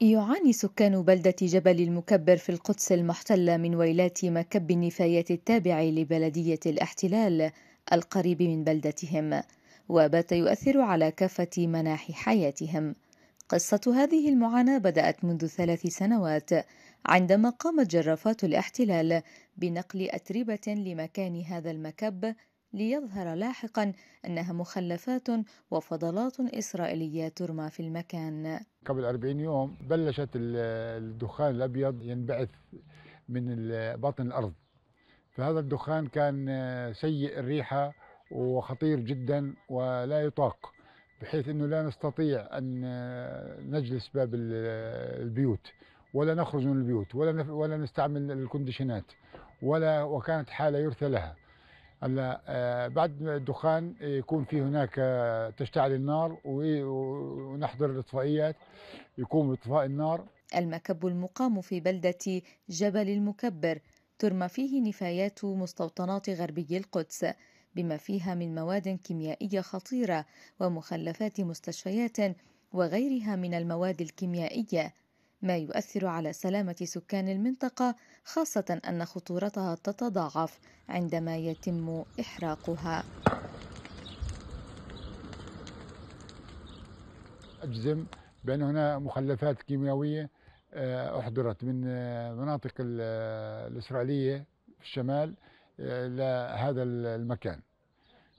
يعاني سكان بلدة جبل المكبر في القدس المحتلة من ويلات مكب النفايات التابع لبلدية الاحتلال القريب من بلدتهم وبات يؤثر على كافة مناحي حياتهم قصة هذه المعاناة بدأت منذ ثلاث سنوات عندما قامت جرافات الاحتلال بنقل أتربة لمكان هذا المكب ليظهر لاحقا أنها مخلفات وفضلات إسرائيلية ترمى في المكان قبل 40 يوم بلشت الدخان الأبيض ينبعث من بطن الأرض فهذا الدخان كان سيء الريحة وخطير جدا ولا يطاق بحيث أنه لا نستطيع أن نجلس باب البيوت ولا نخرج من البيوت ولا ولا نستعمل الكونديشنات ولا وكانت حاله يرثى لها هلا آه، بعد الدخان يكون في هناك آه، تشتعل النار ونحضر الاطفائيات يقوم باطفاء النار المكب المقام في بلده جبل المكبر ترمى فيه نفايات مستوطنات غربي القدس بما فيها من مواد كيميائيه خطيره ومخلفات مستشفيات وغيرها من المواد الكيميائيه ما يؤثر على سلامة سكان المنطقة خاصة أن خطورتها تتضاعف عندما يتم إحراقها أجزم بأن هنا مخلفات كيميائية آه، أحضرت من آه، مناطق آه، الإسرائيلية في الشمال لهذا المكان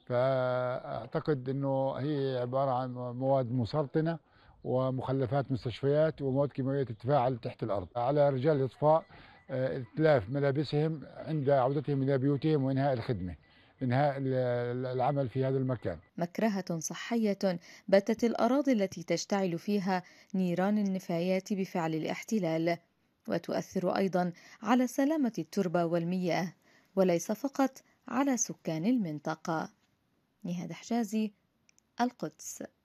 فأعتقد أنه هي عبارة عن مواد مسرطنة ومخلفات مستشفيات ومواد كيميائية تتفاعل تحت الارض على رجال الاطفاء اتلاف آه، ملابسهم عند عودتهم الى بيوتهم وانهاء الخدمه انهاء العمل في هذا المكان. مكرهه صحيه باتت الاراضي التي تشتعل فيها نيران النفايات بفعل الاحتلال وتؤثر ايضا على سلامه التربه والمياه وليس فقط على سكان المنطقه. نهاد حجازي القدس